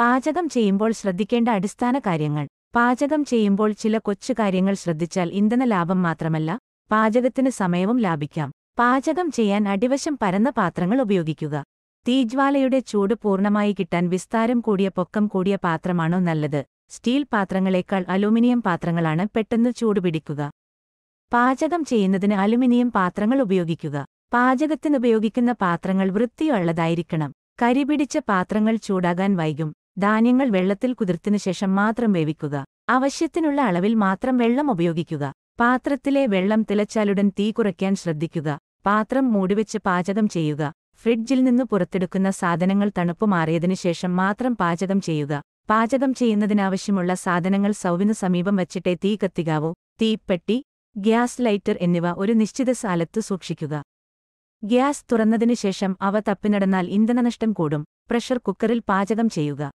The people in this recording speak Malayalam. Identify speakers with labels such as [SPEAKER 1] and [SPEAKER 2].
[SPEAKER 1] പാചകം ചെയ്യുമ്പോൾ ശ്രദ്ധിക്കേണ്ട അടിസ്ഥാന കാര്യങ്ങൾ പാചകം ചെയ്യുമ്പോൾ ചില കൊച്ചു കാര്യങ്ങൾ ശ്രദ്ധിച്ചാൽ ഇന്ധന ലാഭം മാത്രമല്ല പാചകത്തിന് സമയവും ലാഭിക്കാം പാചകം ചെയ്യാൻ അടിവശം പരന്ന പാത്രങ്ങൾ ഉപയോഗിക്കുക തീജ്വാലയുടെ ചൂട് പൂർണ്ണമായി കിട്ടാൻ വിസ്താരം കൂടിയ പൊക്കം കൂടിയ പാത്രമാണോ നല്ലത് സ്റ്റീൽ പാത്രങ്ങളേക്കാൾ അലുമിനിയം പാത്രങ്ങളാണ് പെട്ടെന്ന് ചൂടുപിടിക്കുക പാചകം ചെയ്യുന്നതിന് അലുമിനിയം പാത്രങ്ങൾ ഉപയോഗിക്കുക പാചകത്തിനുപയോഗിക്കുന്ന പാത്രങ്ങൾ വൃത്തിയുള്ളതായിരിക്കണം കരിപിടിച്ച പാത്രങ്ങൾ ചൂടാകാൻ വൈകും ധാന്യങ്ങൾ വെള്ളത്തിൽ കുതിർത്തിനു ശേഷം മാത്രം വേവിക്കുക ആവശ്യത്തിനുള്ള അളവിൽ മാത്രം വെള്ളം ഉപയോഗിക്കുക പാത്രത്തിലെ വെള്ളം തിളച്ചാലുടൻ തീ കുറയ്ക്കാൻ ശ്രദ്ധിക്കുക പാത്രം മൂടിവെച്ച് പാചകം ചെയ്യുക ഫ്രിഡ്ജിൽ നിന്ന് പുറത്തെടുക്കുന്ന സാധനങ്ങൾ തണുപ്പ് മാറിയതിനു ശേഷം മാത്രം പാചകം ചെയ്യുക പാചകം ചെയ്യുന്നതിനാവശ്യമുള്ള സാധനങ്ങൾ സൗവിനു സമീപം വച്ചിട്ടേ തീ കത്തികാവോ തീപ്പെട്ടി ഗ്യാസ് ലൈറ്റർ എന്നിവ ഒരു നിശ്ചിത സ്ഥലത്ത് സൂക്ഷിക്കുക ഗ്യാസ് തുറന്നതിനു ശേഷം അവ തപ്പിനടന്നാൽ ഇന്ധനനഷ്ടം കൂടും പ്രഷർ കുക്കറിൽ പാചകം ചെയ്യുക